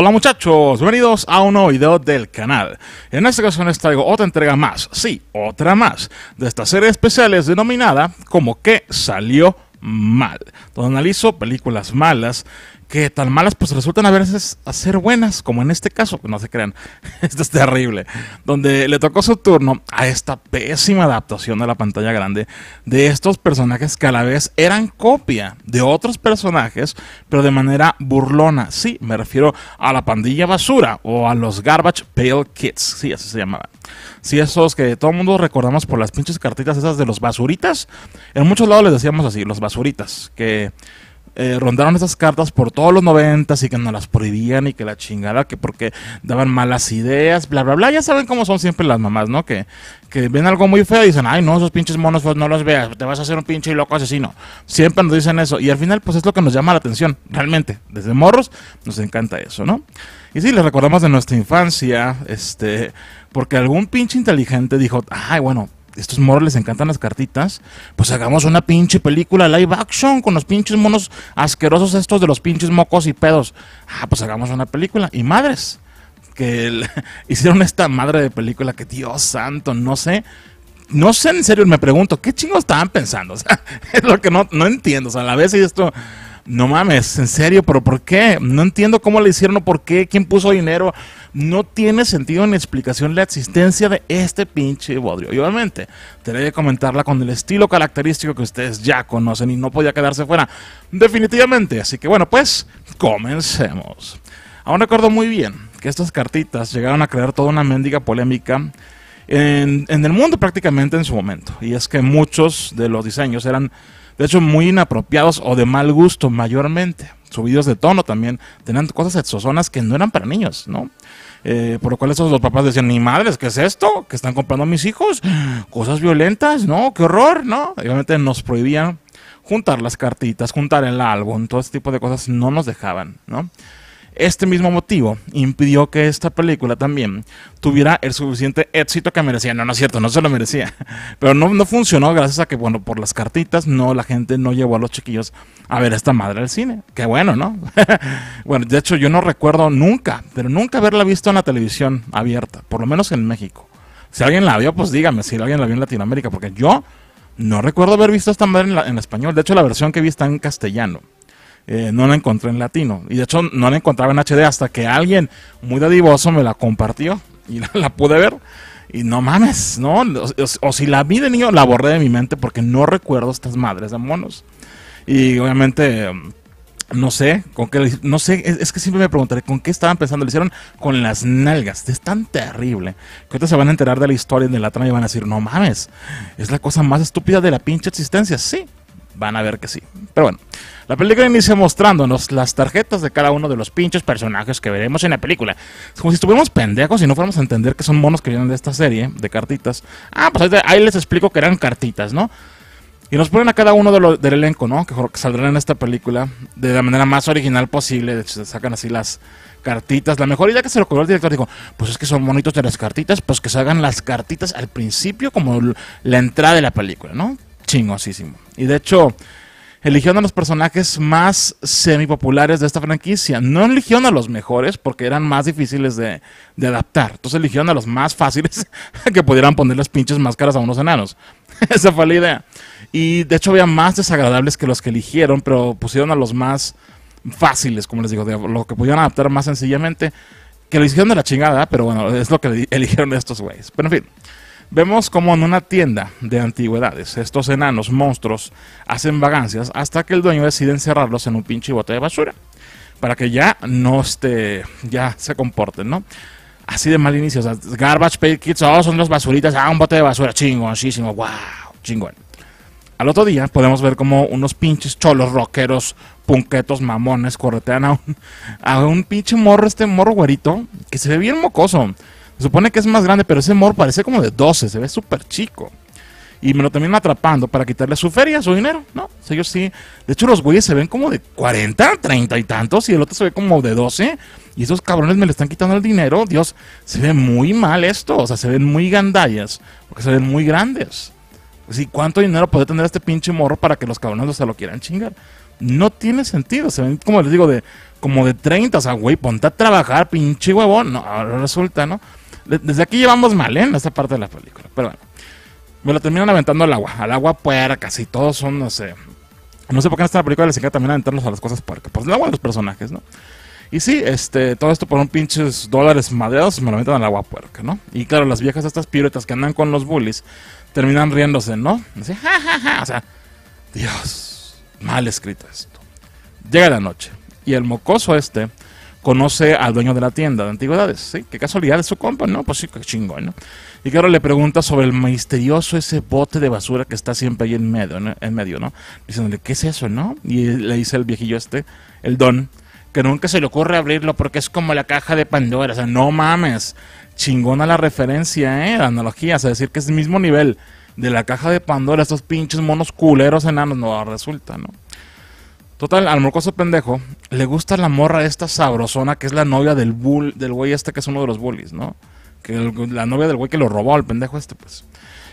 Hola muchachos, bienvenidos a un nuevo video del canal. En esta ocasión les traigo otra entrega más, sí, otra más, de esta serie especial es denominada como que salió mal, donde analizo películas malas que tan malas pues resultan a veces a ser buenas, como en este caso, no se crean, esto es terrible, donde le tocó su turno a esta pésima adaptación de la pantalla grande de estos personajes que a la vez eran copia de otros personajes, pero de manera burlona. Sí, me refiero a la pandilla basura o a los Garbage Pale Kids, sí, así se llamaba. Sí, esos que todo el mundo recordamos por las pinches cartitas esas de los basuritas. En muchos lados les decíamos así, los basuritas, que eh, rondaron esas cartas por todos los noventas y que no las prohibían y que la chingada, que porque daban malas ideas, bla, bla, bla. Ya saben cómo son siempre las mamás, ¿no? Que, que ven algo muy feo y dicen, ay, no, esos pinches monos pues, no los veas, te vas a hacer un pinche loco asesino. Siempre nos dicen eso. Y al final, pues es lo que nos llama la atención, realmente. Desde morros nos encanta eso, ¿no? Y sí, les recordamos de nuestra infancia, este, porque algún pinche inteligente dijo, ay, bueno, estos moros les encantan las cartitas, pues hagamos una pinche película live action con los pinches monos asquerosos estos de los pinches mocos y pedos. Ah, pues hagamos una película. Y madres, que hicieron esta madre de película que Dios santo, no sé. No sé, en serio, me pregunto, ¿qué chingos estaban pensando? es lo que no, no entiendo. O sea, a la vez y esto no mames, en serio, pero ¿por qué? No entiendo cómo le hicieron o por qué, quién puso dinero. No tiene sentido ni explicación la existencia de este pinche bodrio. Y obviamente, tendré que comentarla con el estilo característico que ustedes ya conocen y no podía quedarse fuera. Definitivamente. Así que bueno, pues, comencemos. Aún recuerdo muy bien que estas cartitas llegaron a crear toda una mendiga polémica en el mundo prácticamente en su momento. Y es que muchos de los diseños eran de hecho muy inapropiados o de mal gusto mayormente, subidos de tono también, tenían cosas exosonas que no eran para niños, ¿no? Eh, por lo cual esos los papás decían, ni madres, ¿qué es esto? ¿Qué están comprando a mis hijos? Cosas violentas, ¿no? Qué horror, ¿no? Realmente nos prohibían juntar las cartitas, juntar el álbum, todo ese tipo de cosas no nos dejaban, ¿no? Este mismo motivo impidió que esta película también tuviera el suficiente éxito que merecía. No, no es cierto, no se lo merecía. Pero no, no funcionó gracias a que, bueno, por las cartitas, no, la gente no llevó a los chiquillos a ver esta madre al cine. Qué bueno, ¿no? bueno, de hecho yo no recuerdo nunca, pero nunca haberla visto en la televisión abierta, por lo menos en México. Si alguien la vio, pues dígame, si alguien la vio en Latinoamérica, porque yo no recuerdo haber visto esta madre en español. De hecho, la versión que vi está en castellano. Eh, no la encontré en latino. Y de hecho no la encontraba en HD hasta que alguien muy dadivoso me la compartió y la, pude ver. Y no mames, ¿no? O, si la vi de niño, la borré de mi mente porque no recuerdo estas madres de monos. Y obviamente, mm, no sé, con qué, no sé, es, que siempre me preguntaré con qué estaban pensando. Lo hicieron con las nalgas. Es tan terrible que ahorita se van a enterar de la historia de la trama y van a decir, no mames, es la cosa más estúpida de la pinche existencia. Sí, Van a ver que sí. Pero bueno, la película inicia mostrándonos las tarjetas de cada uno de los pinches personajes que veremos en la película. Es como si estuviéramos pendejos y no fuéramos a entender que son monos que vienen de esta serie de cartitas. Ah, pues ahí, les explico que eran cartitas, ¿no? Y nos ponen a cada uno de los, del elenco, ¿no? Que, saldrán en esta película de la manera más original posible. De hecho, sacan así las cartitas. La mejor idea que se lo ocurrió el director dijo, pues es que son monitos de las cartitas, pues que salgan las cartitas al principio como la entrada de la película, ¿no? chingosísimo. Y de hecho, eligieron a los personajes más semipopulares de esta franquicia. No eligieron a los mejores porque eran más difíciles de, adaptar. Entonces eligieron a los más fáciles que pudieran poner las pinches máscaras a unos enanos. Esa fue la idea. Y de hecho había más desagradables que los que eligieron, pero pusieron a los más fáciles, como les digo, lo que pudieron adaptar más sencillamente. Que lo hicieron de la chingada, pero bueno, es lo que eligieron estos güeyes. Pero en fin. Vemos como en una tienda de antigüedades, estos enanos, monstruos, hacen vagancias hasta que el dueño decide encerrarlos en un pinche bote de basura. Para que ya no esté, ya se comporten, ¿no? Así de mal inicio. garbage pay Kids, oh, son los basuritas, ah, un bote de basura, chísimo. wow, chingón. Al otro día podemos ver como unos pinches cholos rockeros, punquetos, mamones, corretean a un, a un pinche morro, este morro güerito, que se ve bien mocoso. Se supone que es más grande, pero ese morro parece como de 12, se ve súper chico. Y me lo terminan atrapando para quitarle su feria, su dinero, ¿no? O sea, yo sí. De hecho, los güeyes se ven como de 40, 30 y tantos, y el otro se ve como de 12. Y esos cabrones me le están quitando el dinero. Dios, se ve muy mal esto. O sea, se ven muy gandallas, porque se ven muy grandes. ¿y ¿cuánto dinero puede tener este pinche morro para que los cabrones se lo quieran chingar? No tiene sentido. Se ven, como les digo, de como de 30. O sea, güey, ponte a trabajar, pinche huevón. No, ahora resulta, ¿no? Desde aquí llevamos mal, ¿eh? En esta parte de la película. Pero bueno. Me lo terminan aventando al agua. Al agua puerca. Si todos son, no sé. No sé por qué en esta película les encanta también aventarnos a las cosas puercas. Pues el agua de los personajes, ¿no? Y sí, este, todo esto por un pinches dólares madreados me lo meten al agua puerca, ¿no? Y claro, las viejas estas piruetas que andan con los bullies terminan riéndose, ¿no? ja, ja, ja. O sea, Dios, mal escrito esto. Llega la noche y el mocoso este conoce al dueño de la tienda de antigüedades. ¿sí? Qué casualidad es su compa, ¿no? Pues sí, qué chingón, ¿no? Y claro, le pregunta sobre el misterioso ese bote de basura que está siempre ahí en medio, ¿no? En medio, ¿no? Diciéndole, ¿qué es eso, no? Y le dice el viejillo este, el don, que nunca se le ocurre abrirlo porque es como la caja de Pandora. O sea, no mames. Chingona la referencia, ¿eh? La analogía, o sea, decir que es el mismo nivel de la caja de Pandora, estos pinches monos culeros enanos, no resulta, ¿no? Total, al morcoso este pendejo le gusta la morra esta sabrosona que es la novia del bull, del güey este que es uno de los bullies, ¿no? Que la novia del güey que lo robó al pendejo este, pues.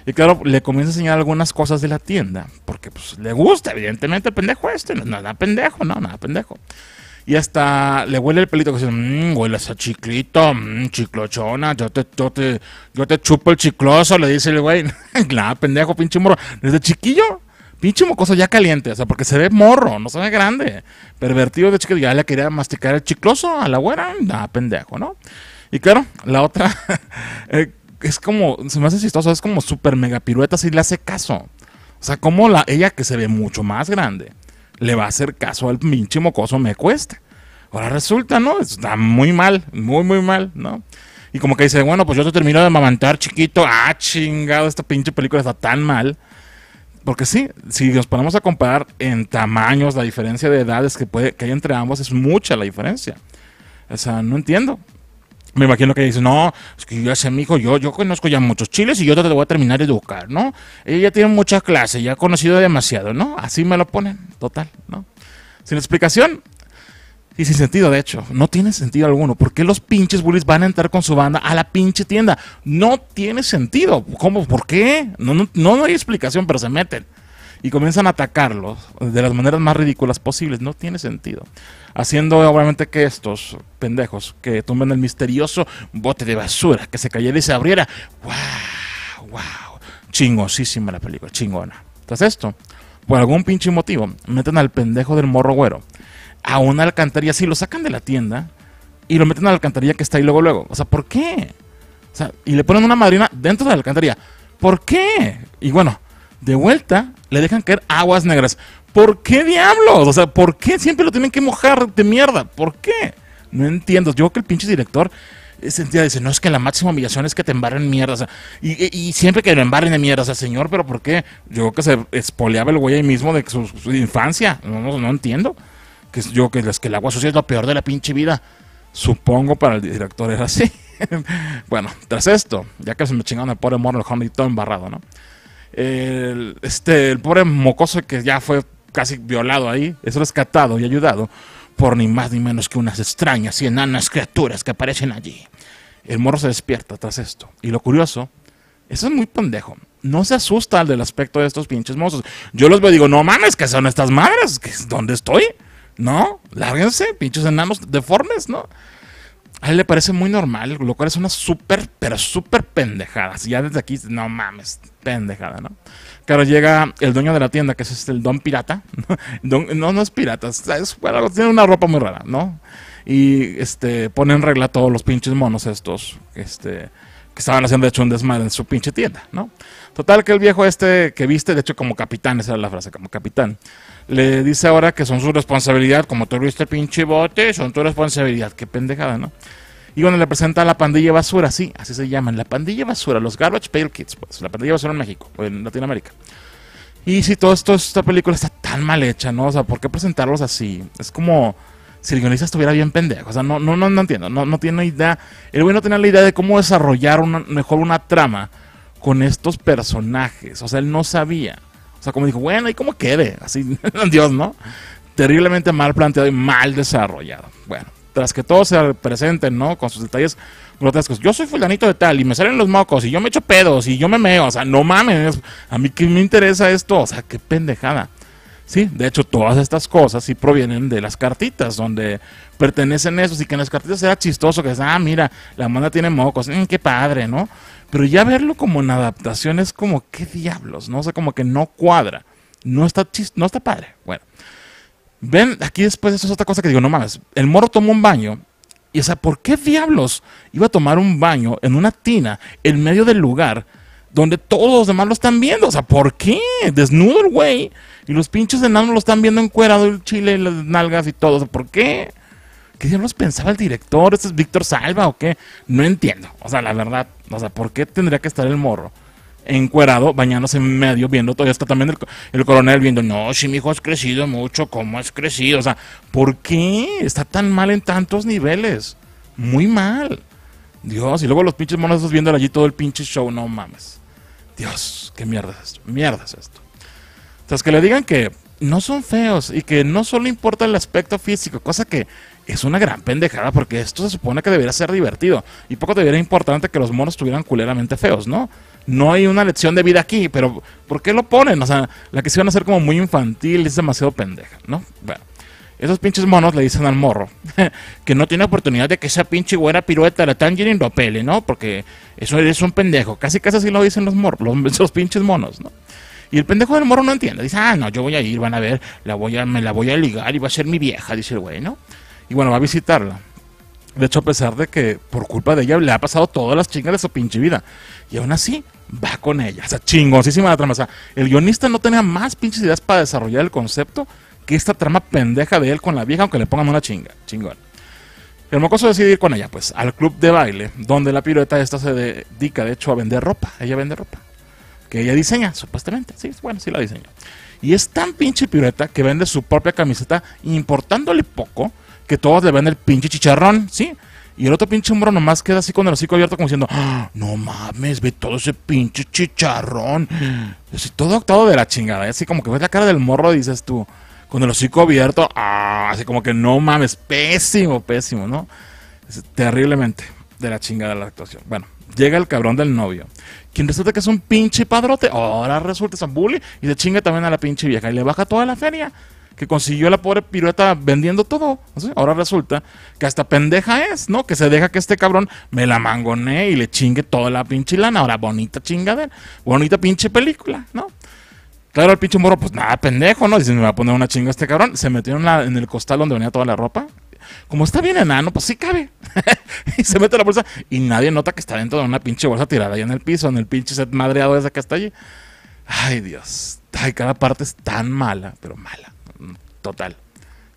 Y claro, le comienza a enseñar algunas cosas de la tienda, porque pues le gusta, evidentemente, el pendejo este, nada pendejo, no, nada pendejo. Y hasta le huele el pelito que dice, mm, huele a chiclito, mm, chiclochona, yo te, yo te, yo te chupo el chicloso, le dice el güey, nada, pendejo, pinche morro, desde chiquillo, Pinche mocoso ya caliente, o sea, porque se ve morro, no se ve grande. Pervertido de que ya le quería masticar el chicloso a la güera, nada, pendejo, ¿no? Y claro, la otra eh, es como, se me hace chistoso, es como super mega pirueta si le hace caso. O sea, como la, ella que se ve mucho más grande, le va a hacer caso al pinche mocoso me cuesta. Ahora resulta, ¿no? Está muy mal, muy, muy mal, ¿no? Y como que dice, bueno, pues yo te termino de amamantar, chiquito. Ah, chingado, esta pinche película está tan mal porque sí, si nos ponemos a comparar en tamaños, la diferencia de edades que, puede, que hay entre ambos es mucha la diferencia. O sea, no entiendo. Me imagino que dice, no, es que yo ya sé, mi hijo, yo, yo conozco ya muchos chiles y yo te voy a terminar de educar, ¿no? Ella ya tiene mucha clase, ya ha conocido demasiado, ¿no? Así me lo ponen, total, ¿no? Sin explicación, y sin sentido, de hecho. No tiene sentido alguno. ¿Por qué los pinches bullies van a entrar con su banda a la pinche tienda? No tiene sentido. ¿Cómo? ¿Por qué? No, no, no hay explicación, pero se meten. Y comienzan a atacarlos de las maneras más ridículas posibles. No tiene sentido. Haciendo obviamente que estos pendejos que tumben el misterioso bote de basura que se cayera y se abriera. ¡Wow! ¡Wow! Chingosísima la película, chingona. Entonces esto, por algún pinche motivo, meten al pendejo del morro güero a una alcantarilla, si lo sacan de la tienda y lo meten a la alcantarilla que está ahí luego, luego. O sea, ¿por qué? O sea, y le ponen una madrina dentro de la alcantarilla. ¿Por qué? Y bueno, de vuelta le dejan caer aguas negras. ¿Por qué diablos? O sea, ¿por qué siempre lo tienen que mojar de mierda? ¿Por qué? No entiendo. Yo creo que el pinche director eh, sentía, dice, no, es que la máxima humillación es que te embarren mierda. O sea, y, siempre que lo embarren de mierda, o sea, señor, ¿pero por qué? Yo creo que se espoleaba el güey ahí mismo de su, infancia. No, no, no entiendo que yo que las que el agua sucia es lo peor de la pinche vida. Supongo para el director era así. bueno, tras esto, ya que se me chingaron el pobre el y todo embarrado, ¿no? El, este, el pobre mocoso que ya fue casi violado ahí, es rescatado y ayudado por ni más ni menos que unas extrañas y enanas criaturas que aparecen allí. El morro se despierta tras esto. Y lo curioso, eso es muy pendejo. No se asusta al del aspecto de estos pinches mozos. Yo los veo y digo, no mames, qué son estas madres? ¿Dónde estoy? No, lárguense, pinches enanos deformes, ¿no? A él le parece muy normal, lo cual es una súper, pero súper pendejada. Si ya desde aquí, no mames, pendejada, ¿no? Claro, llega el dueño de la tienda, que es este, el don pirata. Don, no, no es pirata, es, bueno, tiene una ropa muy rara, ¿no? Y este, pone en regla todos los pinches monos estos, este, que estaban haciendo de hecho un desmadre en su pinche tienda, ¿no? Total que el viejo este que viste, de hecho como capitán, esa era la frase, como capitán, le dice ahora que son su responsabilidad, como tú viste pinche bote, son tu responsabilidad, qué pendejada, ¿no? Y bueno, le presenta a la pandilla basura, sí, así se llaman, la pandilla basura, los Garbage Pail Kids, pues, la pandilla basura en México, en Latinoamérica. Y si todo esto, esta película está tan mal hecha, ¿no? O sea, ¿por qué presentarlos así? Es como si el guionista estuviera bien pendejo. O sea, no, no, no, entiendo, no, no tiene idea. El güey no tenía la idea de cómo desarrollar una, mejor una trama con estos personajes. O sea, él no sabía. O sea, como dijo, bueno, ¿y cómo quede? Así, Dios, ¿no? Terriblemente mal planteado y mal desarrollado. Bueno, tras que todos se presenten, ¿no? Con sus detalles grotescos. Yo soy fulanito de tal y me salen los mocos y yo me echo pedos y yo me meo. O sea, no mames. A mí que me interesa esto. O sea, qué pendejada. Sí, de hecho todas estas cosas sí provienen de las cartitas donde pertenecen esos y que en las cartitas era chistoso que es, ah, mira, la manda tiene mocos, mm, qué padre, ¿no? Pero ya verlo como en adaptación es como, qué diablos, ¿no? O sea, como que no cuadra, no está, no está padre. Bueno, ven, aquí después eso es otra cosa que digo, no mames, el moro tomó un baño y, o sea, ¿por qué diablos iba a tomar un baño en una tina en medio del lugar? donde todos los demás lo están viendo. O sea, ¿por qué? Desnudo el güey. Y los pinches enanos lo están viendo encuerado el chile las nalgas y todo. ¿por qué? ¿Qué diablos pensaba el director? ¿Este es Víctor Salva o qué? No entiendo. O sea, la verdad. O sea, ¿por qué tendría que estar el morro? encuerado, bañándose en medio, viendo todo. Está también el, coronel viendo, no, si mi hijo has crecido mucho, ¿cómo has crecido? O sea, ¿por qué está tan mal en tantos niveles? Muy mal. Dios, y luego los pinches monos viendo allí todo el pinche show, no mames. Dios, qué mierda es esto, mierda es esto. Entonces, que le digan que no son feos y que no solo importa el aspecto físico, cosa que es una gran pendejada porque esto se supone que debería ser divertido y poco debería importante que los monos estuvieran culeramente feos, ¿no? No hay una lección de vida aquí, pero ¿por qué lo ponen? O sea, la que se iban a hacer como muy infantil es demasiado pendeja, ¿no? Bueno. Esos pinches monos le dicen al morro que no tiene oportunidad de que esa pinche güera pirueta La la Tangerine lo pele, ¿no? Porque eso es un pendejo. Casi casi así lo dicen los morros, los, pinches monos, ¿no? Y el pendejo del morro no entiende. Dice, ah, no, yo voy a ir, van a ver, la voy a, me la voy a ligar y va a ser mi vieja, dice el güey, ¿no? Y bueno, va a visitarla. De hecho, a pesar de que por culpa de ella le ha pasado todas las chingas de su pinche vida. Y aún así, va con ella. O sea, chingosísima la trama. O sea, el guionista no tenía más pinches ideas para desarrollar el concepto que esta trama pendeja de él con la vieja, aunque le pongan una chinga, chingón. El mocoso decide ir con ella, pues, al club de baile, donde la pirueta esta se dedica, de hecho, a vender ropa. Ella vende ropa. Que ella diseña, supuestamente. Sí, bueno, sí la diseña. Y es tan pinche pirueta que vende su propia camiseta, importándole poco, que todos le venden el pinche chicharrón, ¿sí? Y el otro pinche morro nomás queda así con el hocico abierto como diciendo, ah, no mames, ve todo ese pinche chicharrón. Mm. Así todo octavo de la chingada, ¿eh? así como que ves la cara del morro y dices tú, con el hocico abierto, ah, así como que no mames, pésimo, pésimo, ¿no? terriblemente de la chingada la actuación. Bueno, llega el cabrón del novio, quien resulta que es un pinche padrote, ahora resulta es un bully y se chinga también a la pinche vieja y le baja toda la feria que consiguió la pobre pirueta vendiendo todo. Ahora resulta que hasta pendeja es, ¿no? Que se deja que este cabrón me la mangonee y le chingue toda la pinche lana. Ahora, bonita chingada, bonita pinche película, ¿no? Claro, el pinche morro, pues nada, pendejo, ¿no? Dice, me va a poner una chinga este cabrón. Se metió en, el costal donde venía toda la ropa. Como está bien enano, pues sí cabe. y se mete la bolsa y nadie nota que está dentro de una pinche bolsa tirada ahí en el piso, en el pinche set madreado desde que está allí. Ay, Dios. Ay, cada parte es tan mala, pero mala. Total.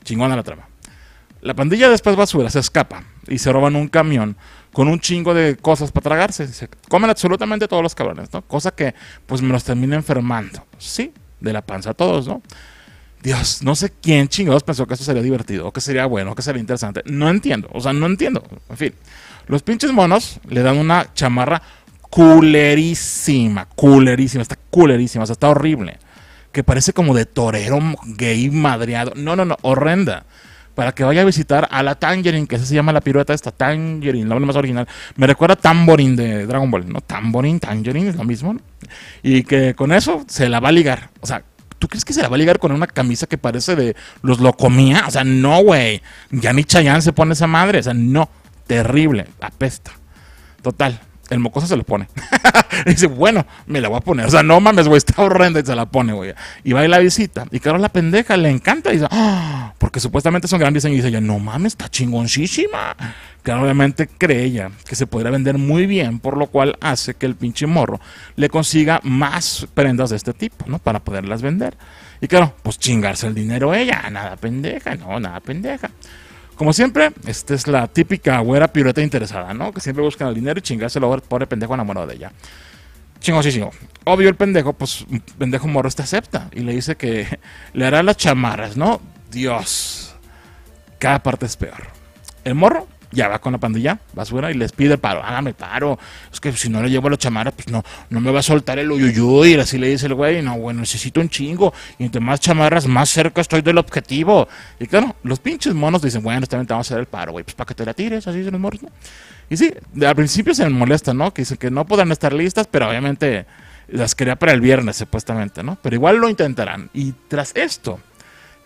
Chingona la trama. La pandilla después basura se escapa y se roban un camión con un chingo de cosas para tragarse. comen absolutamente todos los cabrones, ¿no? Cosa que pues me los termina enfermando. Sí, de la panza a todos, ¿no? Dios, no sé quién chingados pensó que eso sería divertido, o que sería bueno, o que sería interesante. No entiendo, o sea, no entiendo. En fin, los pinches monos le dan una chamarra culerísima, culerísima, está culerísima, o está horrible. Que parece como de torero gay madreado. No, no, no, horrenda para que vaya a visitar a la Tangerine, que esa se llama la pirueta esta, Tangerine, la más original. Me recuerda a Tamborin de Dragon Ball, ¿no? Tamborin, Tangerine, es lo mismo. Y que con eso se la va a ligar. O sea, ¿tú crees que se la va a ligar con una camisa que parece de los Locomía? O sea, no, güey. Ya ni Chayanne se pone esa madre. O sea, no. Terrible. Apesta. Total el mocoso se lo pone. dice, bueno, me la voy a poner. O sea, no mames, güey, está horrenda y se la pone, güey. Y va y la visita. Y claro, la pendeja le encanta. Y dice, ah", porque supuestamente es un gran diseño. Y dice, no mames, está chingoncísima. Claro, obviamente cree ella que se podría vender muy bien, por lo cual hace que el pinche morro le consiga más prendas de este tipo, ¿no? Para poderlas vender. Y claro, pues chingarse el dinero ella. Nada pendeja, no, nada pendeja. Como siempre, esta es la típica güera pirueta interesada, ¿no? Que siempre buscan el dinero y chingarse al pobre pendejo enamorado de ella. Chingosísimo. Obvio, el pendejo, pues, pendejo morro este acepta y le dice que le hará las chamarras, ¿no? Dios. Cada parte es peor. El morro ya va con la pandilla va suena y les pide el paro, hágame paro. Es que si no le llevo a la chamarra pues no, no me va a soltar el uyuyuy. Y así le dice el güey, no, güey, necesito un chingo. Y entre más chamarras, más cerca estoy del objetivo. Y claro, los pinches monos dicen, bueno, también te vamos a hacer el paro, güey, pues para que te la tires, así se los morros, Y sí, al principio se molesta, ¿no? Que dicen que no podrán estar listas, pero obviamente las quería para el viernes, supuestamente, ¿no? Pero igual lo intentarán. Y tras esto,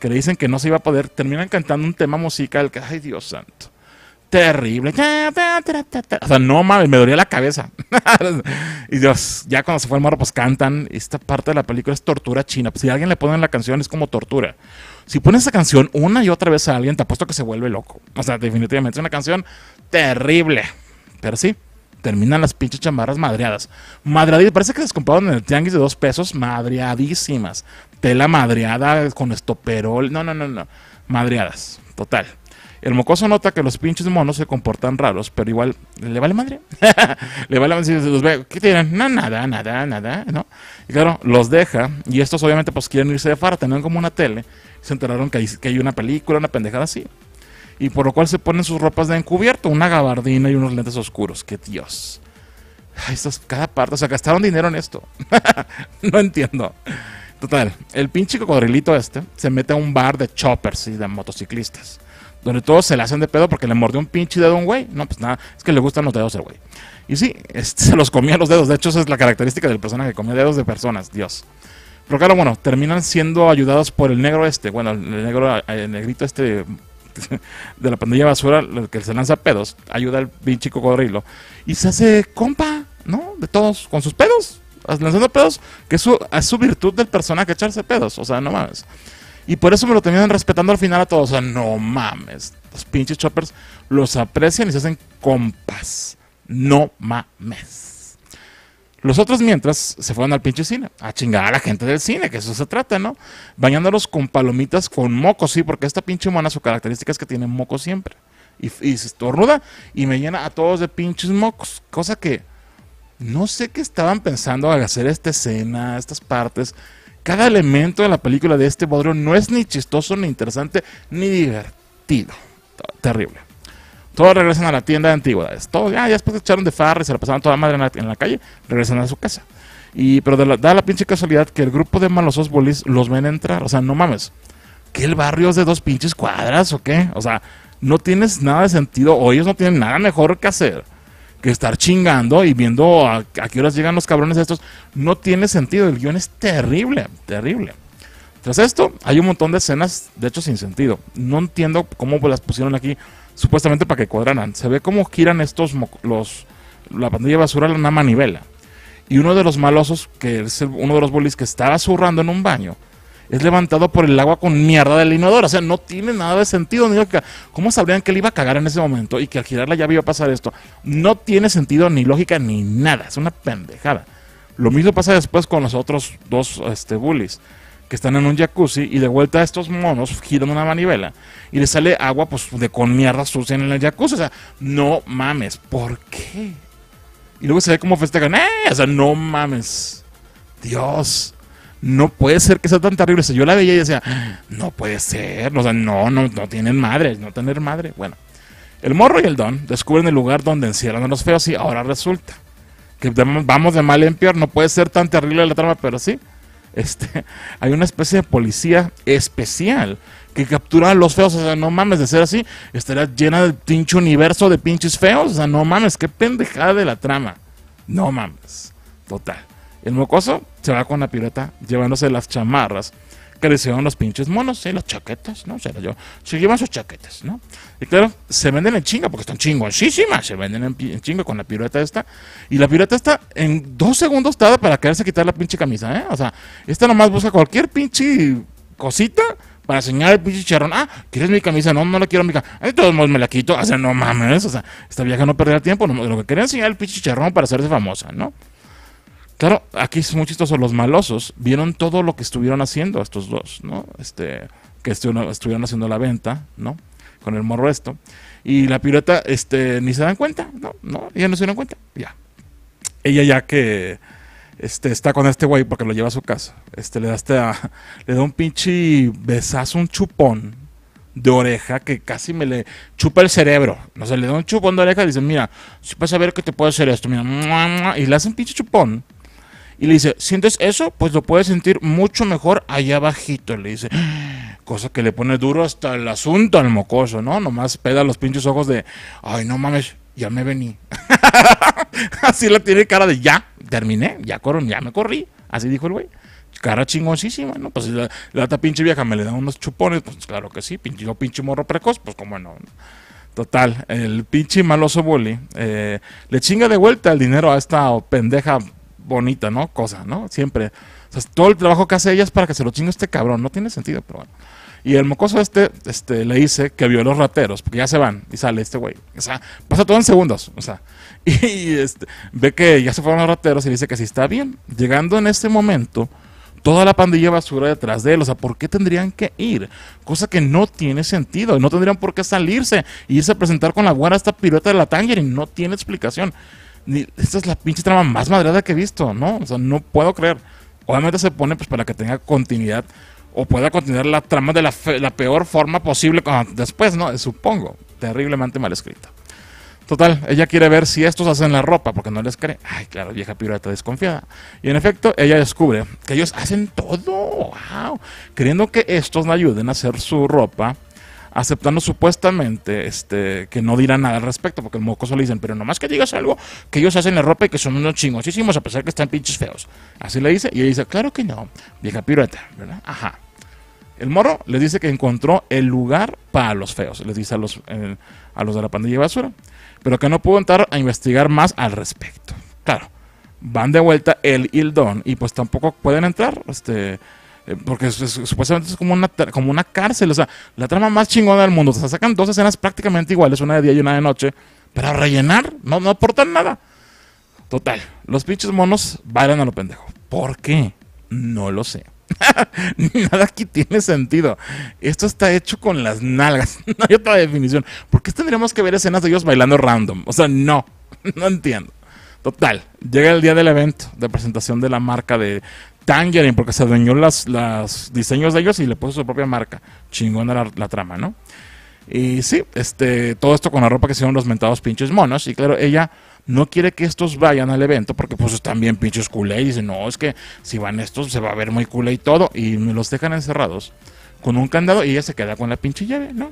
que le dicen que no se iba a poder, terminan cantando un tema musical que, ay Dios santo terrible. O sea, no mames, me dolía la cabeza. y Dios, ya cuando se fue el morro, pues cantan. Esta parte de la película es tortura china. si alguien le ponen la canción, es como tortura. Si pones esa canción una y otra vez a alguien, te apuesto que se vuelve loco. O sea, definitivamente es una canción terrible. Pero sí, terminan las pinches chamarras madreadas. Madreadísimas, parece que las compraron en el tianguis de dos pesos, madreadísimas. Tela madreada con estoperol, no, no, no, no. Madreadas, total. El mocoso nota que los pinches monos se comportan raros, pero igual le vale madre. le vale madre si los ve. ¿Qué tienen? No, nada, nada, nada, ¿no? Y claro, los deja. Y estos obviamente pues quieren irse de fara, tenían como una tele. Se enteraron que hay, una película, una pendejada así. Y por lo cual se ponen sus ropas de encubierto, una gabardina y unos lentes oscuros. ¡Qué dios! estos, cada parte, o sea, gastaron dinero en esto. no entiendo. Total, el pinche cocodrilito este se mete a un bar de choppers y de motociclistas donde todos se le hacen de pedo porque le mordió un pinche dedo a un güey. No, pues nada, es que le gustan los dedos al güey. Y sí, este, se los comía los dedos. De hecho, esa es la característica del personaje, que comía dedos de personas, Dios. Pero claro, bueno, terminan siendo ayudados por el negro este. Bueno, el negro, negrito este de la pandilla basura, el que se lanza pedos, ayuda al pinche cocodrilo. Y se hace compa, ¿no? De todos, con sus pedos. Lanzando pedos, que es su, su virtud del personaje echarse pedos. O sea, no mames. Y por eso me lo terminan respetando al final a todos. O sea, no mames. Los pinches choppers los aprecian y se hacen compas. No mames. Los otros, mientras, se fueron al pinche cine. A chingar a la gente del cine, que eso se trata, ¿no? Bañándolos con palomitas, con mocos sí, porque esta pinche humana, su característica es que tiene moco siempre. Y, se estornuda y me llena a todos de pinches mocos. Cosa que no sé qué estaban pensando al hacer esta escena, estas partes cada elemento de la película de este bodrio no es ni chistoso, ni interesante, ni divertido. Terrible. Todos regresan a la tienda de antigüedades. Todos, ah, ya, después se echaron de farra y se la pasaron toda madre en la, calle, regresan a su casa. Y, pero da la pinche casualidad que el grupo de malosos bolis los ven entrar. O sea, no mames. ¿Que el barrio es de dos pinches cuadras o qué? O sea, no tienes nada de sentido. O ellos no tienen nada mejor que hacer que estar chingando y viendo a, qué horas llegan los cabrones estos. No tiene sentido. El guión es terrible, terrible. Tras esto, hay un montón de escenas, de hecho, sin sentido. No entiendo cómo las pusieron aquí, supuestamente para que cuadraran. Se ve cómo giran estos, los, la pandilla basura en una manivela. Y uno de los malosos, que es uno de los bolis que estaba zurrando en un baño, es levantado por el agua con mierda del inodoro. O sea, no tiene nada de sentido. Ni lógica. ¿Cómo sabrían que él iba a cagar en ese momento y que al girar la llave iba a pasar esto? No tiene sentido ni lógica ni nada. Es una pendejada. Lo mismo pasa después con los otros dos este, bullies que están en un jacuzzi y de vuelta estos monos giran una manivela y le sale agua pues de con mierda sucia en el jacuzzi. O sea, no mames, ¿por qué? Y luego se ve como festejan, ¡Eh! O sea, no mames. Dios no puede ser que sea tan terrible. O yo la veía y decía, no puede ser, no, no, no tienen madre, no tener madre. Bueno, el morro y el don descubren el lugar donde encierran a los feos y ahora resulta que vamos de mal en peor, no puede ser tan terrible la trama, pero sí. Este, hay una especie de policía especial que captura a los feos. O sea, no mames, de ser así, Estará llena de pinche universo de pinches feos. O sea, no mames, qué pendejada de la trama. No mames. Total. El mocoso se va con la pirata llevándose las chamarras que le hicieron los pinches monos, ¿eh? las chaquetas, ¿no? Se las yo se llevan sus chaquetas, ¿no? Y claro, se venden en chinga porque están chingoncísimas, se venden en, chinga con la pirata esta. Y la pirata está en dos segundos tarda para quererse quitar la pinche camisa, ¿eh? O sea, esta nomás busca cualquier pinche cosita para enseñar el pinche charrón. Ah, ¿quieres mi camisa? No, no la quiero mi camisa. De todos modos me la quito. O sea, no mames. O sea, esta vieja no perderá tiempo. No, lo que quería enseñar al pinche charrón para hacerse famosa, ¿no? Claro, aquí es muy chistoso. Los malosos vieron todo lo que estuvieron haciendo estos dos, ¿no? Este, que estuvieron, haciendo la venta, ¿no? Con el morro esto. Y la pirata, este, ni se dan cuenta, ¿no? No, no se dieron cuenta, ya. Ella ya que este, está con este güey porque lo lleva a su casa. Este, le da, le da un pinche besazo, un chupón de oreja que casi me le chupa el cerebro. No se le da un chupón de oreja y dice, mira, si vas a ver que te puedo hacer esto, mira, y le hace un pinche chupón y le dice, ¿sientes eso? Pues lo puedes sentir mucho mejor allá abajito. Le dice, cosa que le pone duro hasta el asunto al mocoso, ¿no? Nomás peda los pinches ojos de, ay, no mames, ya me vení. Así la tiene cara de, ya, terminé, ya, ya me corrí. Así dijo el güey cara chingoncísima, ¿no? Pues la, la pinche vieja me le da unos chupones, pues claro que sí, pinche, yo pinche morro precoz, pues como no. Total, el pinche maloso boli eh, le chinga de vuelta el dinero a esta pendeja bonita, ¿no? Cosa, ¿no? Siempre. O sea, todo el trabajo que hace ella es para que se lo chingue este cabrón. No tiene sentido, pero bueno. Y el mocoso este, este le dice que vio a los rateros, porque ya se van y sale este güey. O sea, pasa todo en segundos. O sea, y este, ve que ya se fueron los rateros y dice que sí está bien. Llegando en este momento, toda la pandilla basura detrás de él. O sea, ¿por qué tendrían que ir? Cosa que no tiene sentido. No tendrían por qué salirse e irse a presentar con la guarda esta pirueta de la Tangerine. No tiene explicación esta es la pinche trama más madreada que he visto, ¿no? O sea, no puedo creer. Obviamente se pone pues para que tenga continuidad o pueda continuar la trama de la, peor forma posible ah, después, ¿no? Supongo. Terriblemente mal escrita. Total, ella quiere ver si estos hacen la ropa porque no les cree. Ay, claro, vieja pirata desconfiada. Y en efecto, ella descubre que ellos hacen todo. ¡Wow! Creyendo que estos la ayuden a hacer su ropa, aceptando supuestamente este, que no dirán nada al respecto, porque el mocoso le dicen, pero nomás que digas algo, que ellos hacen la ropa y que son unos chingosísimos, a pesar que están pinches feos. Así le dice, y él dice, claro que no, vieja pirueta, ¿verdad? Ajá. El morro le dice que encontró el lugar para los feos, les dice a los, eh, a los de la pandilla de basura, pero que no pudo entrar a investigar más al respecto. Claro, van de vuelta él y el don, y pues tampoco pueden entrar, este eh, porque supuestamente es como una, como una cárcel, o sea, la trama más chingona del mundo. O sea, sacan dos escenas prácticamente iguales, una de día y una de noche, para rellenar, no, no aportan nada. Total, los pinches monos bailan a lo pendejo. ¿Por qué? No lo sé. Nada aquí tiene sentido. Esto está hecho con las nalgas. No hay otra definición. ¿Por qué tendríamos que ver escenas de ellos bailando random? O sea, no. No entiendo. Total. Llega el día del evento de presentación de la marca de Tangerine, porque se adueñó los diseños de ellos y le puso su propia marca. Chingona la, trama, ¿no? Y sí, este, todo esto con la ropa que hicieron los mentados pinches monos. Y claro, ella no quiere que estos vayan al evento porque pues están bien pinches culés. Y dice, no, es que si van estos se va a ver muy culé y todo. Y me los dejan encerrados con un candado y ella se queda con la pinche llave, ¿no?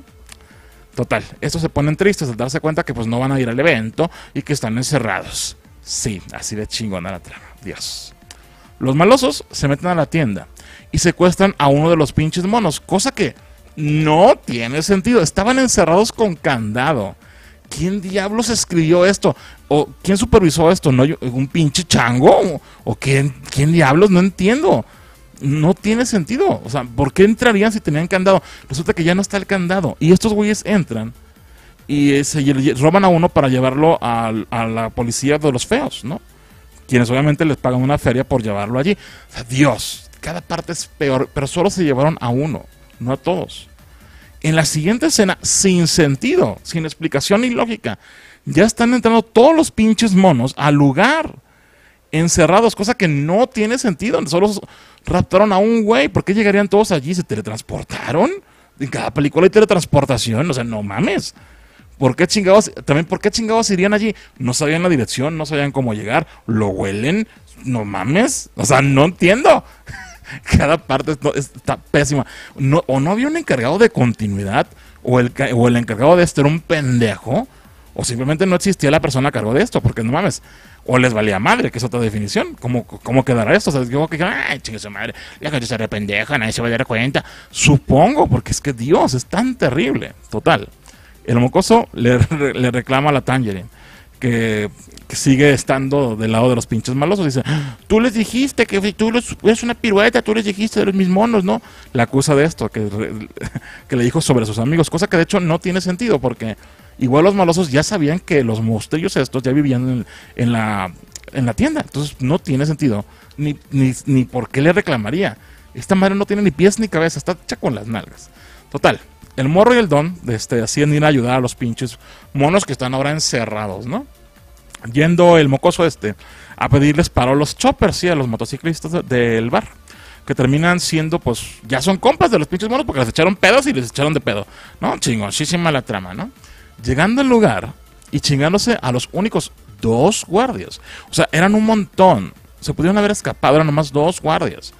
Total, estos se ponen tristes al darse cuenta que pues no van a ir al evento y que están encerrados. Sí, así de chingona la trama. Dios. Los malosos se meten a la tienda y secuestran a uno de los pinches monos, cosa que no tiene sentido. Estaban encerrados con candado. ¿Quién diablos escribió esto? ¿O quién supervisó esto? ¿No, ¿Un pinche chango? ¿O quién, diablos? No entiendo. No tiene sentido. O sea, ¿por qué entrarían si tenían candado? Resulta que ya no está el candado. Y estos güeyes entran y eh, se roban a uno para llevarlo a la policía de los feos, ¿no? quienes obviamente les pagan una feria por llevarlo allí. Dios, cada parte es peor, pero solo se llevaron a uno, no a todos. En la siguiente escena, sin sentido, sin explicación ni lógica, ya están entrando todos los pinches monos al lugar, encerrados, cosa que no tiene sentido. Solo raptaron a un güey, ¿por qué llegarían todos allí? ¿Se teletransportaron? En cada película hay teletransportación, o sea, no mames. ¿Por qué chingados? También, ¿por qué chingados irían allí? No sabían la dirección, no sabían cómo llegar, lo huelen, no mames. O sea, no entiendo. Cada parte está pésima. o no había un encargado de continuidad, o el, o el encargado de esto era un pendejo, o simplemente no existía la persona a cargo de esto, porque no mames. O les valía madre, que es otra definición. ¿Cómo, cómo quedará esto? O sea, que ay, chingue su madre, la gente se pendeja. nadie se va a dar cuenta. Supongo, porque es que Dios, es tan terrible. Total. El mocoso le, reclama a la Tangerine que, sigue estando del lado de los pinches malosos. Dice, tú les dijiste que tú eres una pirueta, tú les dijiste de los mis monos, ¿no? La acusa de esto, que, que le dijo sobre sus amigos, cosa que de hecho no tiene sentido porque igual los malosos ya sabían que los monstruos estos ya vivían en, en la tienda. Entonces no tiene sentido. Ni, ni, ni, por qué le reclamaría. Esta madre no tiene ni pies ni cabeza. Está hecha con las nalgas. Total el morro y el don este, hacían ir a ayudar a los pinches monos que están ahora encerrados, ¿no? Yendo el mocoso este a pedirles paro a los choppers, y a los motociclistas del bar. Que terminan siendo, pues, ya son compas de los pinches monos porque les echaron pedos y les echaron de pedo. ¿No? muchísima la trama, ¿no? Llegando al lugar y chingándose a los únicos dos guardias. O sea, eran un montón. Se pudieron haber escapado, eran nomás dos guardias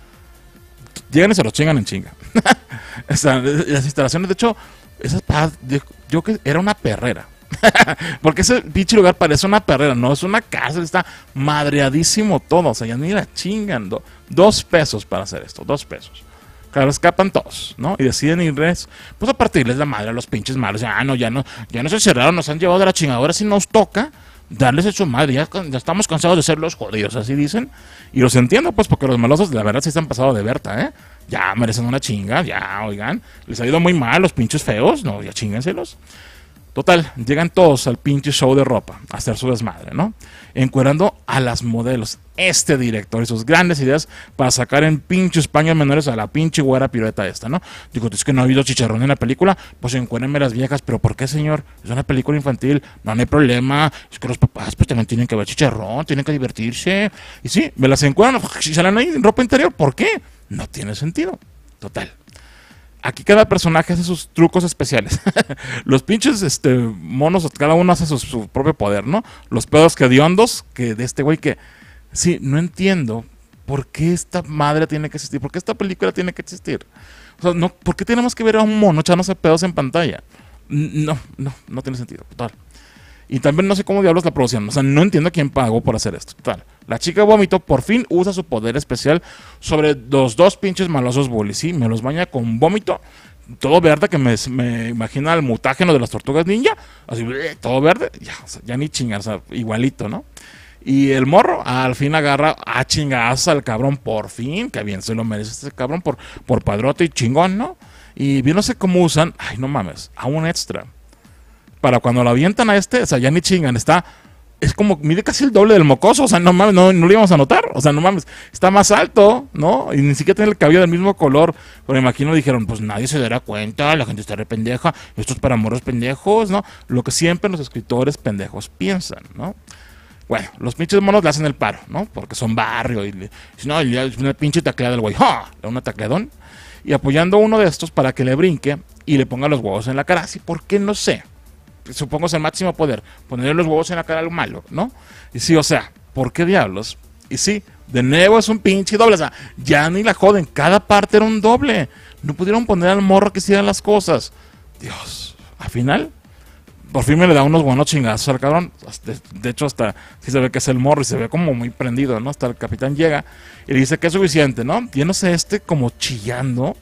llegan y se los chingan en chinga. las instalaciones, de hecho, esas yo, yo que era una perrera. Porque ese pinche lugar parece una perrera, no es una casa está madreadísimo todo. O sea, ya ni chingan. dos pesos para hacer esto, dos pesos. Claro, escapan todos, ¿no? Y deciden irles, pues a partirles la madre a los pinches malos. Ya ah, no, ya no, ya no se cerraron, nos han llevado de la chingadora, si nos toca darles hecho madre, ya, estamos cansados de ser los jodidos, así dicen. Y los entiendo, pues, porque los malosos, la verdad, se han pasado de Berta, ¿eh? Ya merecen una chinga, ya, oigan, les ha ido muy mal los pinches feos, no, ya chingenselos. Total, llegan todos al pinche show de ropa a hacer su desmadre, ¿no? Encuerando a las modelos. Este director y sus grandes ideas para sacar en pinche España menores a la pinche güera pirueta esta, ¿no? Digo, es que no ha habido chicharrón en la película, pues encuérenme las viejas, pero ¿por qué, señor? Es una película infantil, no, hay problema, es que los papás pues también tienen que ver chicharrón, tienen que divertirse. Y sí, me las encuentran y salen ahí en ropa interior, ¿por qué? No tiene sentido. Total aquí cada personaje hace sus trucos especiales. los pinches este, monos, cada uno hace su, propio poder, ¿no? Los pedos que dio Andos que de este güey que... Sí, no entiendo por qué esta madre tiene que existir, por qué esta película tiene que existir. O sea, no, ¿por qué tenemos que ver a un mono echándose pedos en pantalla? No, no, no tiene sentido. Total. Y también no sé cómo diablos la producción. O sea, no entiendo quién pagó por hacer esto. Tal. La chica vómito por fin usa su poder especial sobre los dos pinches malosos bullies. Y me los baña con vómito. Todo verde que me, me imagina el mutágeno de las tortugas ninja. Así, todo verde. Ya, ya ni chingar, igualito, ¿no? Y el morro al fin agarra a chingas al cabrón, por fin, que bien se lo merece este cabrón por, por padrote y chingón, ¿no? Y bien no sé cómo usan, ay no mames, a un extra para cuando lo avientan a este, o sea, ya ni chingan, está. Es como, mide casi el doble del mocoso, o sea, no mames, no, lo íbamos a notar, o sea, no mames, está más alto, ¿no? Y ni siquiera tiene el cabello del mismo color, pero imagino dijeron, pues nadie se dará cuenta, la gente está re pendeja, esto es para moros pendejos, ¿no? Lo que siempre los escritores pendejos piensan, ¿no? Bueno, los pinches monos le hacen el paro, ¿no? Porque son barrio y si no, es una pinche tacleada del güey, ¡ja! Una tacleadón. Y apoyando a uno de estos para que le brinque y le ponga los huevos en la cara, así, ¿por qué no sé? supongo es el máximo poder, ponerle los huevos en la cara a algo malo, ¿no? Y sí, o sea, ¿por qué diablos? Y sí, de nuevo es un pinche doble. O sea, ya ni la joden, cada parte era un doble. No pudieron poner al morro que hicieran las cosas. Dios, al final, por fin me le da unos buenos chingazos al cabrón. De, hecho, hasta si se ve que es el morro y se ve como muy prendido, ¿no? Hasta el capitán llega y le dice que es suficiente, ¿no? Tienes este como chillando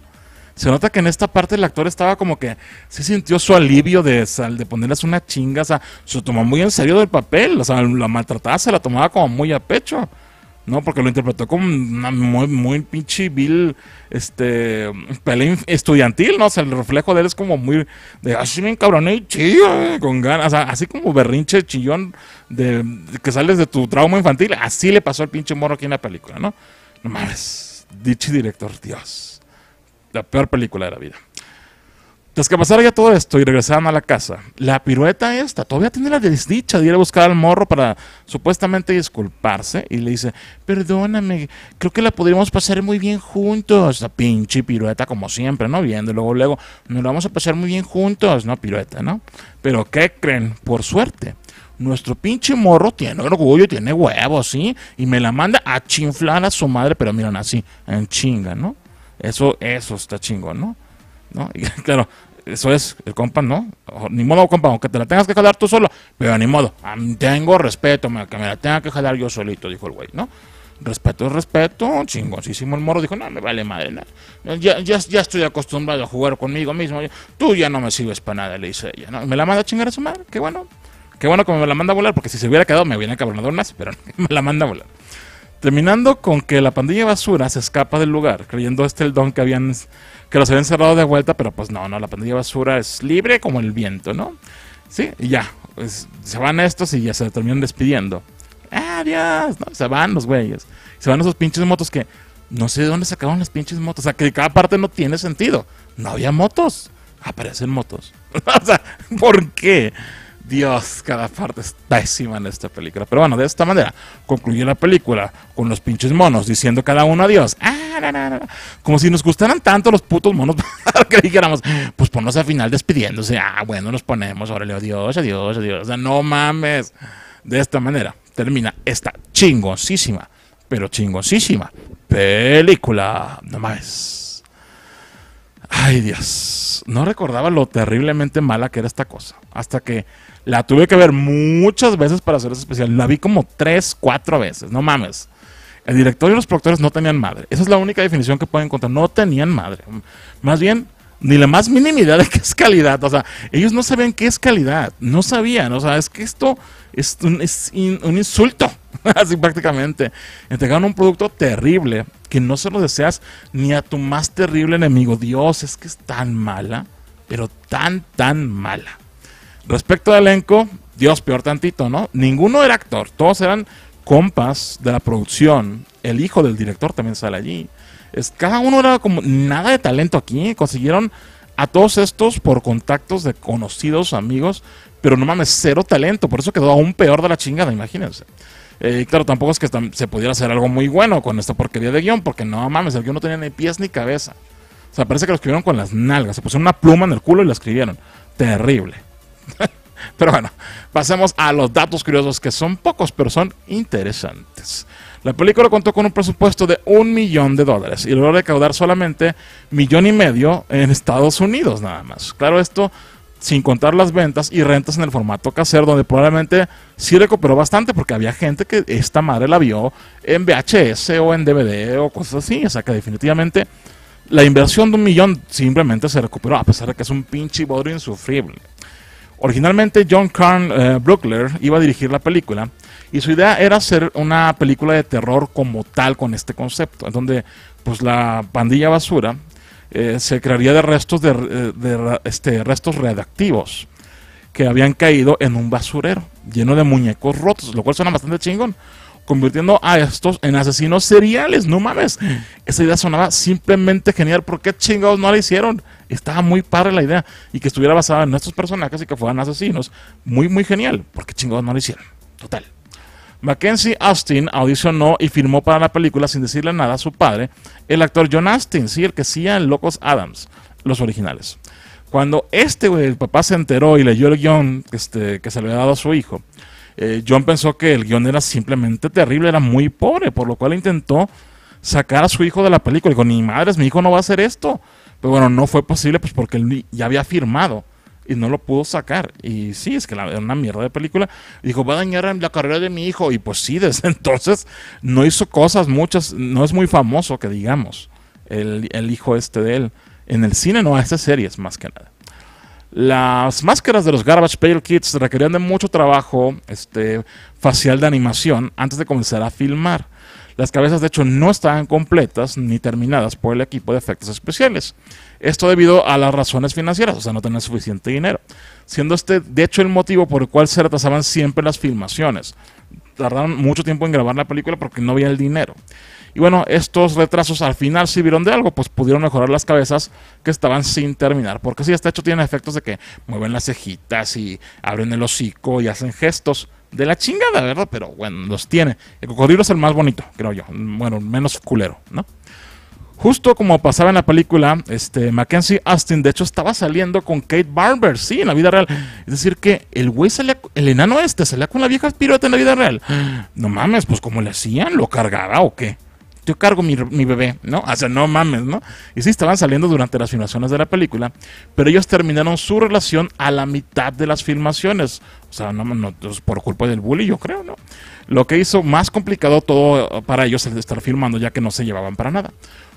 se nota que en esta parte el actor estaba como que se sintió su alivio de, de ponerles una chinga, o sea, se tomó muy en serio del papel, o sea, la maltrataba, se la tomaba como muy a pecho. ¿no? Porque lo interpretó como una muy, muy pinche vil este, estudiantil, ¿no? O sea, el reflejo de él es como muy de así ah, bien cabrón y chido, eh", con ganas, o sea, así como berrinche chillón de, que sales de tu trauma infantil, así le pasó al pinche morro aquí en la película, ¿no? No mames, dicho director, Dios. La peor película de la vida. Tras que pasara ya todo esto y regresaron a la casa, la pirueta esta todavía tiene la desdicha de ir a buscar al morro para supuestamente disculparse y le dice, perdóname, creo que la podríamos pasar muy bien juntos. esa pinche pirueta como siempre, ¿no? Viendo luego, luego, nos la vamos a pasar muy bien juntos, ¿no? Pirueta, ¿no? Pero ¿qué creen? Por suerte. Nuestro pinche morro tiene orgullo, tiene huevos, ¿sí? Y me la manda a chinflar a su madre, pero miren así, en chinga, ¿no? Eso, eso está chingón, ¿no? claro, eso es, el compa no, ni modo compa, aunque te la tengas que jalar tú solo, pero ni modo, ah, tengo respeto, que me la tenga que jalar yo solito, dijo el güey, ¿no? Respeto es respeto, chingoncísimo el moro dijo, no, me vale madre, nada. ya, ya, ya, estoy acostumbrado a jugar conmigo mismo, tú ya no me sirves para nada, le dice ella, ¿no? Me la manda a chingar a su madre, qué bueno, qué bueno que me la manda a volar, porque si se hubiera quedado me hubiera encabronado más, pero me la manda a volar. Terminando con que la pandilla basura se escapa del lugar, creyendo este el don que habían que los habían cerrado de vuelta, pero pues no, no, la pandilla basura es libre como el viento, ¿no? Sí, y ya, pues, se van estos y ya se terminan despidiendo. Adiós, Se van los güeyes. Se van esos pinches motos que no sé de dónde sacaron las pinches motos. O sea, que cada parte no tiene sentido. No había motos. Aparecen motos. o sea, ¿por qué? Dios, cada parte es pésima en esta película. Pero bueno, de esta manera concluye la película con los pinches monos diciendo cada uno adiós. Ah, Como si nos gustaran tanto los putos monos que dijéramos, pues ponnos al final despidiéndose. Ah, bueno, nos ponemos, órale, adiós, adiós, adiós. O sea, no mames. De esta manera termina esta chingosísima, pero chingosísima película. No más. Ay Dios, no recordaba lo terriblemente mala que era esta cosa. Hasta que la tuve que ver muchas veces para hacer ese especial. La vi como tres, cuatro veces, no mames. El director y los productores no tenían madre. Esa es la única definición que pueden encontrar. No tenían madre. Más bien, ni la más mínima idea de qué es calidad. O sea, ellos no sabían qué es calidad. No sabían. O sea, es que esto es un, insulto, así prácticamente. Entregaron un producto terrible que no se lo deseas ni a tu más terrible enemigo. Dios, es que es tan mala, pero tan, tan mala. Respecto al elenco, Dios, peor tantito, ¿no? Ninguno era actor, todos eran compas de la producción. El hijo del director también sale allí. Es, cada uno era como nada de talento aquí. Consiguieron a todos estos por contactos de conocidos, amigos, pero no mames, cero talento. Por eso quedó aún peor de la chingada, imagínense. Y eh, claro, tampoco es que se pudiera hacer algo muy bueno con esta porquería de guión, porque no mames, el guión no tenía ni pies ni cabeza. O sea, parece que lo escribieron con las nalgas, se pusieron una pluma en el culo y lo escribieron. Terrible. pero bueno, pasemos a los datos curiosos que son pocos, pero son interesantes. La película contó con un presupuesto de un millón de dólares y logró recaudar solamente millón y medio en Estados Unidos nada más. Claro, esto sin contar las ventas y rentas en el formato casero, donde probablemente sí recuperó bastante, porque había gente que esta madre la vio en VHS o en DVD o cosas así. O sea que definitivamente la inversión de un millón simplemente se recuperó, a pesar de que es un pinche bodrio insufrible. Originalmente John Carn eh, Brookler iba a dirigir la película, y su idea era hacer una película de terror como tal con este concepto, en donde pues la pandilla basura eh, se crearía de restos de, eh, este, restos que habían caído en un basurero lleno de muñecos rotos, lo cual suena bastante chingón, convirtiendo a estos en asesinos seriales, no mames. Esa idea sonaba simplemente genial, ¿por qué chingados no la hicieron? Estaba muy padre la idea y que estuviera basada en estos personajes y que fueran asesinos, muy muy genial, ¿por qué chingados no la hicieron? Total. Mackenzie Austin audicionó y firmó para la película sin decirle nada a su padre, el actor John Austin, sí, el que hacía en Locos Adams, los originales. Cuando este, el papá se enteró y leyó el guión este, que se le había dado a su hijo, eh, John pensó que el guión era simplemente terrible, era muy pobre, por lo cual intentó sacar a su hijo de la película. Dijo, ni madres, mi hijo no va a hacer esto. Pero bueno, no fue posible pues porque él ya había firmado y no lo pudo sacar. Y sí, es que la, una mierda de película. Dijo, va a dañar la carrera de mi hijo. Y pues sí, desde entonces no hizo cosas muchas, no es muy famoso que digamos, el, el hijo este de él. En el cine no, hace series más que nada. Las máscaras de los Garbage Pail Kids requerían de mucho trabajo este, facial de animación antes de comenzar a filmar las cabezas de hecho no estaban completas ni terminadas por el equipo de efectos especiales. Esto debido a las razones financieras, o sea, no tener suficiente dinero. Siendo este de hecho el motivo por el cual se retrasaban siempre las filmaciones. Tardaron mucho tiempo en grabar la película porque no había el dinero. Y bueno, estos retrasos al final sirvieron de algo, pues pudieron mejorar las cabezas que estaban sin terminar. Porque sí, este hecho tiene efectos de que mueven las cejitas y abren el hocico y hacen gestos de la chingada, ¿verdad? Pero bueno, los tiene. El cocodrilo es el más bonito, creo yo. Bueno, menos culero, ¿no? Justo como pasaba en la película, este, Mackenzie Austin, de hecho, estaba saliendo con Kate Barber, sí, en la vida real. Es decir, que el güey salía, el enano este, salía con la vieja pirota en la vida real. No mames, pues como le hacían, lo cargaba o qué cargo mi, bebé, ¿no? O sea, no mames, ¿no? Y sí, estaban saliendo durante las filmaciones de la película, pero ellos terminaron su relación a la mitad de las filmaciones. O sea, no, pues, por culpa del bully, yo creo, ¿no? Lo que hizo más complicado todo eh, para ellos el estar filmando, ya que no se llevaban para nada.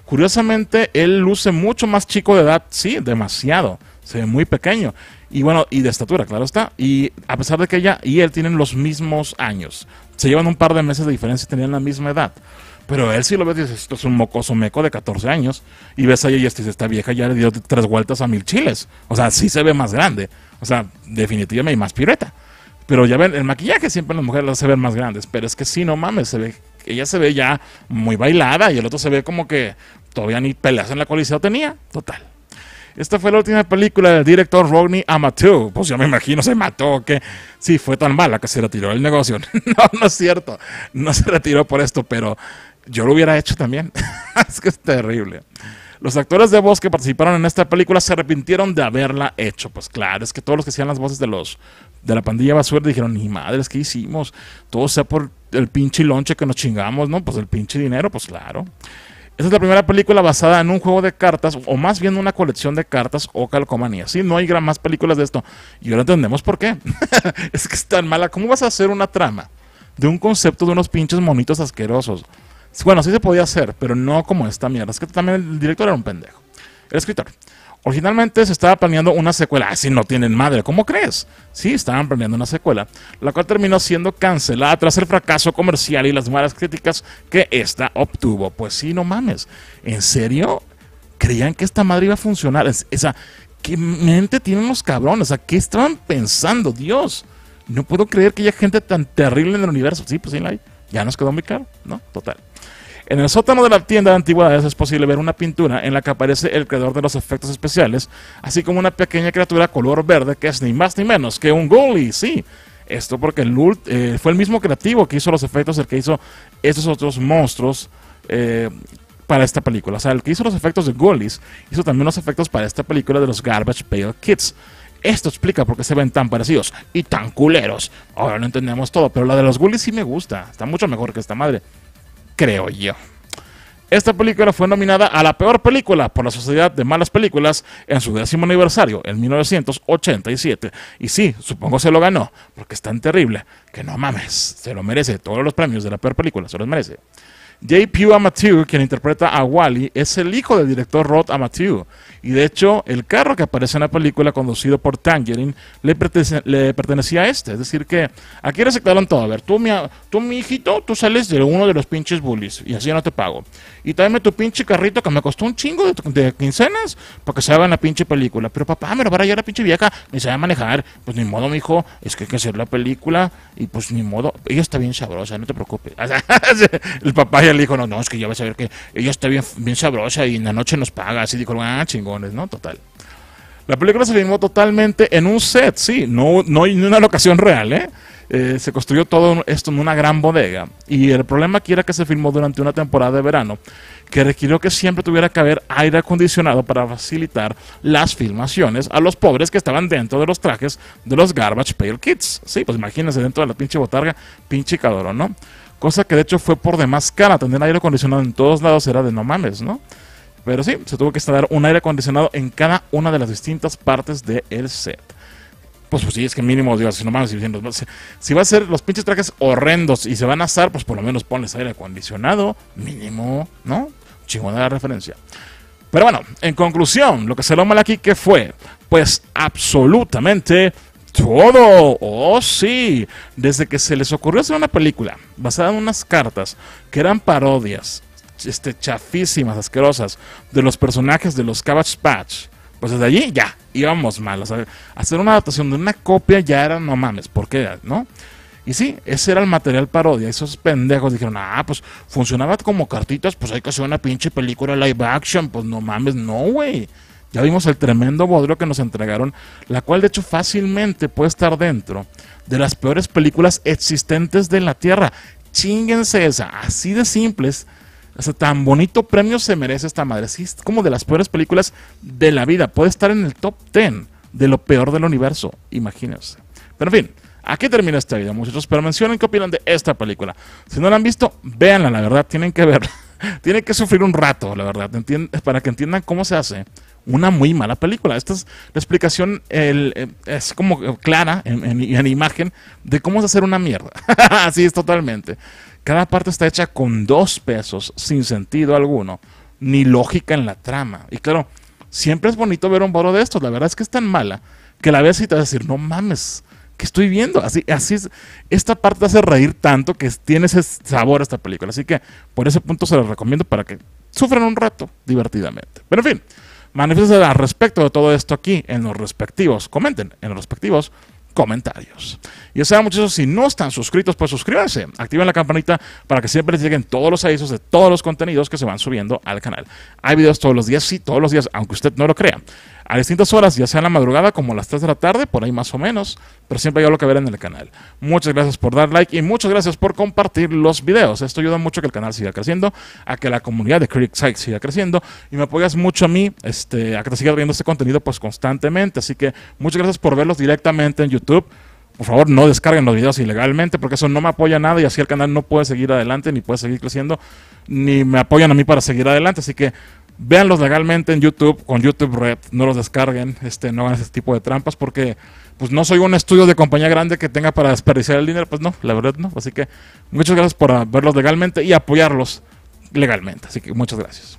Curiosamente, él luce mucho más chico de edad, sí, demasiado. Se ve muy pequeño. Y bueno, y de estatura, claro está. Y a pesar de que ella y él tienen los mismos años, se llevan un par de meses de diferencia y tenían la misma edad. Pero él sí lo ves y dices, esto es un mocoso meco de 14 años. Y ves ahí y dice, este, esta vieja ya le dio tres vueltas a mil chiles. O sea, sí se ve más grande. O sea, definitivamente hay más pirueta. Pero ya ven, el maquillaje siempre las mujeres las se ven más grandes. Pero es que sí, no mames, se ve, ella se ve ya muy bailada y el otro se ve como que todavía ni peleas en la coliseo tenía. Total. Esta fue la última película del director Rodney Amateur. Pues yo me imagino, se mató, que sí, fue tan mala que se retiró del negocio. no, no es cierto. No se retiró por esto, pero yo lo hubiera hecho también. es que es terrible. Los actores de voz que participaron en esta película se arrepintieron de haberla hecho. Pues claro, es que todos los que hacían las voces de los de la pandilla basura dijeron, ni madres, ¿qué hicimos? Todo sea por el pinche lonche que nos chingamos, ¿no? Pues el pinche dinero, pues claro. Esta es la primera película basada en un juego de cartas, o más bien una colección de cartas o calcomanía. Sí, no hay gran más películas de esto. Y ahora entendemos por qué. es que es tan mala. ¿Cómo vas a hacer una trama de un concepto de unos pinches monitos asquerosos? Bueno, sí se podía hacer, pero no como esta mierda. Es que también el director era un pendejo. El escritor. Originalmente se estaba planeando una secuela. Así ah, no tienen madre, ¿cómo crees? Sí, estaban planeando una secuela, la cual terminó siendo cancelada tras el fracaso comercial y las malas críticas que esta obtuvo. Pues sí, no mames. ¿En serio? ¿Creían que esta madre iba a funcionar? Esa, ¿qué mente tienen los cabrones? ¿A qué estaban pensando? Dios, no puedo creer que haya gente tan terrible en el universo. Sí, pues sí, la hay. Ya nos quedó muy caro, ¿no? Total. En el sótano de la tienda de antigüedades es posible ver una pintura en la que aparece el creador de los efectos especiales, así como una pequeña criatura color verde que es ni más ni menos que un goalie, sí. Esto porque el, eh, fue el mismo creativo que hizo los efectos, el que hizo esos otros monstruos eh, para esta película. O sea, el que hizo los efectos de Goalies hizo también los efectos para esta película de los Garbage Pail Kids. Esto explica por qué se ven tan parecidos y tan culeros. Ahora no entendemos todo, pero la de los Gullies sí me gusta. Está mucho mejor que esta madre. Creo yo. Esta película fue nominada a la peor película por la Sociedad de Malas Películas en su décimo aniversario en 1987. Y sí, supongo se lo ganó, porque es tan terrible que no mames, se lo merece. Todos los premios de la peor película se los merece. J.P. Amateur, quien interpreta a Wally, es el hijo del director Rod Amateur Y de hecho, el carro que aparece en la película, conducido por Tangerine, le, pertenecía a este. Es decir, que aquí reciclaron todo. A ver, tú mi, tú, mi hijito, tú sales de uno de los pinches bullies y así no te pago. Y tráeme tu pinche carrito que me costó un chingo de, quincenas para que se haga la pinche película. Pero papá, me lo va a rayar la pinche vieja, me a manejar. Pues ni modo, hijo. es que hay que hacer la película y pues ni modo. Ella está bien sabrosa, no te preocupes. el papá le dijo, no, no, es que yo vas a saber que ella está bien, bien sabrosa y en la noche nos paga. Así dijo, ah, chingones, ¿no? Total. La película se filmó totalmente en un set, sí, no, no en una locación real, ¿eh? eh se construyó todo esto en una gran bodega. Y el problema aquí era que se filmó durante una temporada de verano, que requirió que siempre tuviera que haber aire acondicionado para facilitar las filmaciones a los pobres que estaban dentro de los trajes de los Garbage Pail Kids. Sí, pues imagínense dentro de la pinche botarga, pinche cabrón, ¿no? cosa que de hecho fue por demás cara. Tener aire acondicionado en todos lados era de no mames, ¿no? Pero sí, se tuvo que instalar un aire acondicionado en cada una de las distintas partes del set. Pues, pues sí, es que mínimo, digo, si no mames, si, si va a ser los pinches trajes horrendos y se van a asar, pues por lo menos ponles aire acondicionado, mínimo, ¿no? Chingona la referencia. Pero bueno, en conclusión, lo que se lo mal aquí ¿qué fue, pues absolutamente todo. Oh, sí. Desde que se les ocurrió hacer una película basada en unas cartas que eran parodias, este, chafísimas, asquerosas, de los personajes de los Cabbage Patch. Pues desde allí ya, íbamos mal. O hacer una adaptación de una copia ya era no mames, ¿por qué? ¿No? Y sí, ese era el material parodia. Esos pendejos dijeron, ah, pues funcionaba como cartitas, pues hay que hacer una pinche película live action. Pues no mames, no, güey. Ya vimos el tremendo bodrio que nos entregaron, la cual de hecho fácilmente puede estar dentro de las peores películas existentes de la Tierra. Chinguense esa, así de simples. O sea, tan bonito premio se merece esta madre. es como de las peores películas de la vida. Puede estar en el top 10 de lo peor del universo, imagínense. Pero en fin, Aquí termina este video, muchachos, pero mencionen qué opinan de esta película. Si no la han visto, véanla, la verdad, tienen que verla. tienen que sufrir un rato, la verdad, para que entiendan cómo se hace una muy mala película. Esta es la explicación, eh, es como clara en, en, imagen de cómo es hacer una mierda. Así es totalmente. Cada parte está hecha con dos pesos, sin sentido alguno, ni lógica en la trama. Y claro, siempre es bonito ver un boro de estos. La verdad es que es tan mala que la ves y te vas a decir, no mames, ¿qué estoy viendo? Así, así es. Esta parte hace reír tanto que tiene ese sabor a esta película. Así que por ese punto se los recomiendo para que sufran un rato divertidamente. Pero en fin. Manifiesten al respecto de todo esto aquí en los respectivos, comenten en los respectivos comentarios. Y o sea, muchachos, si no están suscritos, pues suscríbanse, activen la campanita para que siempre les lleguen todos los avisos de todos los contenidos que se van subiendo al canal. Hay videos todos los días, sí, todos los días, aunque usted no lo crea a distintas horas, ya sea en la madrugada como a las 3 de la tarde, por ahí más o menos, pero siempre hay algo que ver en el canal. Muchas gracias por dar like y muchas gracias por compartir los videos. Esto ayuda mucho a que el canal siga creciendo, a que la comunidad de Sites siga creciendo y me apoyas mucho a mí, este, a que te siga viendo este contenido pues constantemente. Así que muchas gracias por verlos directamente en YouTube por favor no descarguen los videos ilegalmente porque eso no me apoya nada y así el canal no puede seguir adelante ni puede seguir creciendo ni me apoyan a mí para seguir adelante así que véanlos legalmente en YouTube, con YouTube Red, no los descarguen, este, no hagan ese tipo de trampas, porque pues no soy un estudio de compañía grande que tenga para desperdiciar el dinero, pues no, la verdad no. Así que muchas gracias por verlos legalmente y apoyarlos legalmente. Así que muchas gracias.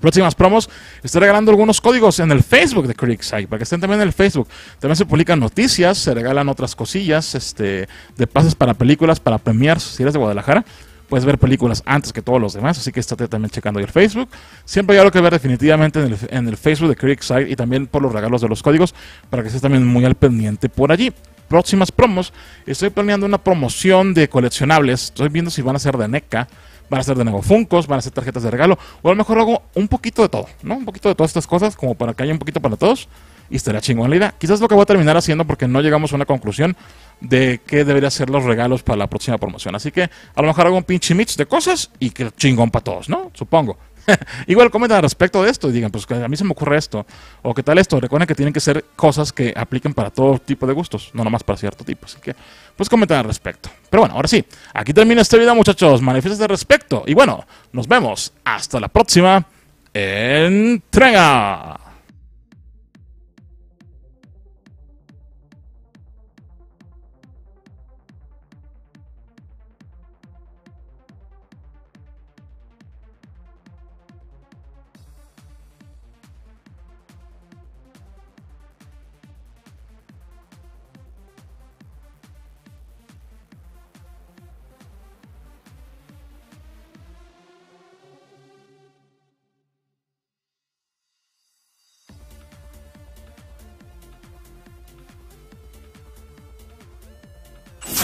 Próximas promos, estoy regalando algunos códigos en el Facebook de Creekside, para que estén también en el Facebook. También se publican noticias, se regalan otras cosillas, este, de pases para películas, para premiar si eres de Guadalajara puedes ver películas antes que todos los demás, así que estate también checando el Facebook. Siempre hay algo que ver definitivamente en el, en el Facebook de Creekside y también por los regalos de los códigos para que estés también muy al pendiente por allí próximas promos. Estoy planeando una promoción de coleccionables. Estoy viendo si van a ser de NECA, van a ser de funcos van a ser tarjetas de regalo. O a lo mejor hago un poquito de todo, ¿no? Un poquito de todas estas cosas, como para que haya un poquito para todos. Y estaría chingón la idea. Quizás lo que voy a terminar haciendo porque no llegamos a una conclusión de qué debería ser los regalos para la próxima promoción. Así que a lo mejor hago un pinche mix de cosas y que chingón para todos, ¿no? Supongo. Igual comenten al respecto de esto y digan, pues que a mí se me ocurre esto, o qué tal esto. Recuerden que tienen que ser cosas que apliquen para todo tipo de gustos, no nomás para cierto tipo. Así que, pues comenten al respecto. Pero bueno, ahora sí, aquí termina este video, muchachos. Manifiesten de respecto. Y bueno, nos vemos. Hasta la próxima entrega.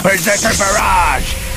Berserker Barrage!